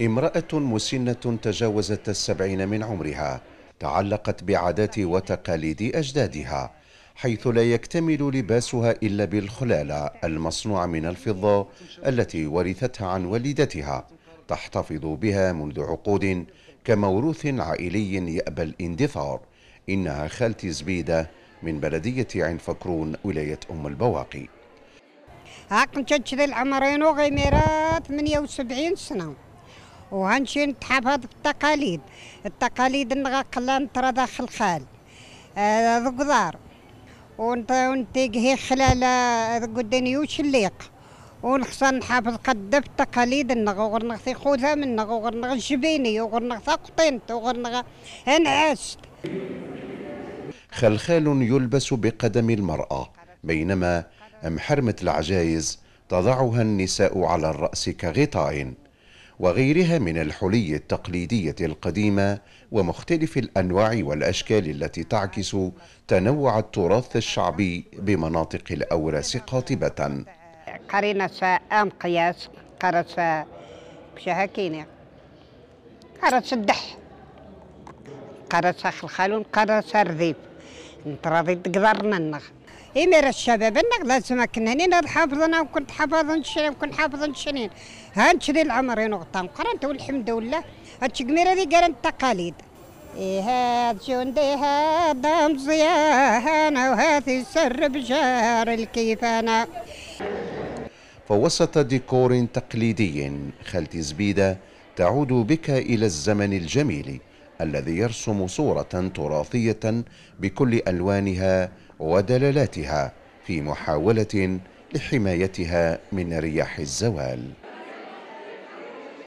امرأة مسنة تجاوزت السبعين من عمرها تعلقت بعادات وتقاليد أجدادها حيث لا يكتمل لباسها إلا بالخلالة المصنوعة من الفضة التي ورثتها عن والدتها تحتفظ بها منذ عقود كموروث عائلي يأبى الاندثار إنها خالتي زبيدة من بلدية عين فكرون ولاية أم البواقي هاك كنت العمرين وغيميرا 78 سنة وغنمشي نتحفظ بالتقاليد التقاليد نغا قلا نغقلا نترضى خلخال القدار ونتيقهي خلال يوش الليق ونخصن نحافظ قد في التقاليد نغ وغنغثي خوذة من نغ وغنغ جبيني وغنغثا قطنت وغنغ انعست خلخال يلبس بقدم المرأة بينما أم حرمة العجايز تضعها النساء على الرأس كغطاء وغيرها من الحلي التقليدية القديمة ومختلف الأنواع والأشكال التي تعكس تنوع التراث الشعبي بمناطق الأوراس قاطبة قرينا أم قياس قرص بشهكينة قرص الدح قرص خلخال قرص الرذيب نتراضي تقدر منخ إمير الشباب أنك لازم كنا حافظنا وكنت حافظن شنين وكنت حافظن شنين هانشري العمر ينغطان قرنت والحمد لله هادشي قميرة ذي قال التقاليد إيه، هاد جندي هاد مزيانا وهذه السر بجار الكيفانا فوسط ديكور تقليدي خالتي زبيدة تعود بك إلى الزمن الجميل الذي يرسم صورة تراثية بكل ألوانها ودلالاتها في محاولة لحمايتها من رياح الزوال